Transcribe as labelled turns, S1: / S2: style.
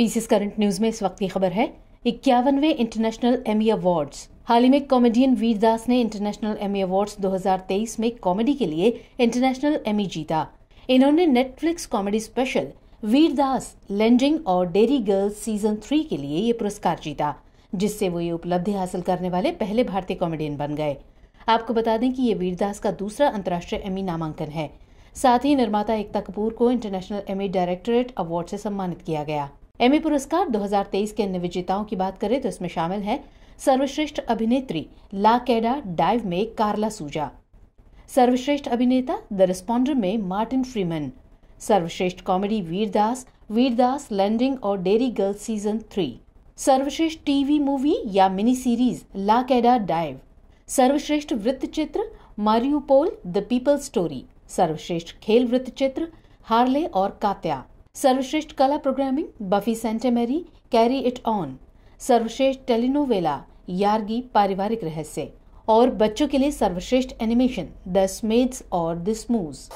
S1: pieces current news में इस वक्त की खबर है इक्यावनवे इंटरनेशनल एमी अवार्ड्स हाल ही में कॉमेडियन वीरदास ने इंटरनेशनल एमी अवार्ड्स 2023 में कॉमेडी के लिए इंटरनेशनल एमी जीता इन्होंने Netflix comedy special Vir Das landing और डेरी गर्ल्स सीजन थ्री के लिए ये पुरस्कार जीता जिससे वो ये उपलब्धि हासिल करने वाले पहले भारतीय कॉमेडियन बन गए आपको बता दें कि ये वीरदास का दूसरा अंतर्राष्ट्रीय एमी नामांकन है साथ ही निर्माता एकता कपूर को इंटरनेशनल एमी डायरेक्टरेट अवार्ड से सम्मानित किया गया एमी पुरस्कार 2023 के अन्य विजेताओं की बात करें तो इसमें शामिल हैं सर्वश्रेष्ठ अभिनेत्री ला कैडा डाइव में कार्ला सूजा सर्वश्रेष्ठ अभिनेता द रिस्पॉन्डर में मार्टिन फ्रीमन सर्वश्रेष्ठ कॉमेडी वीरदास वीरदास लैंडिंग और डेरी गर्ल सीजन थ्री सर्वश्रेष्ठ टीवी मूवी या mini series La Caida dive सर्वश्रेष्ठ वृत्तचित्र मारियोपोल द पीपल स्टोरी सर्वश्रेष्ठ खेल वृत्तचित्र हार्ले और कात्या सर्वश्रेष्ठ कला programming Buffy Sainte Marie carry it on सर्वश्रेष्ठ टेलीनोवेला यार्गी पारिवारिक रहस्य और बच्चों के लिए सर्वश्रेष्ठ एनिमेशन द स्मेड्स और द स्मूज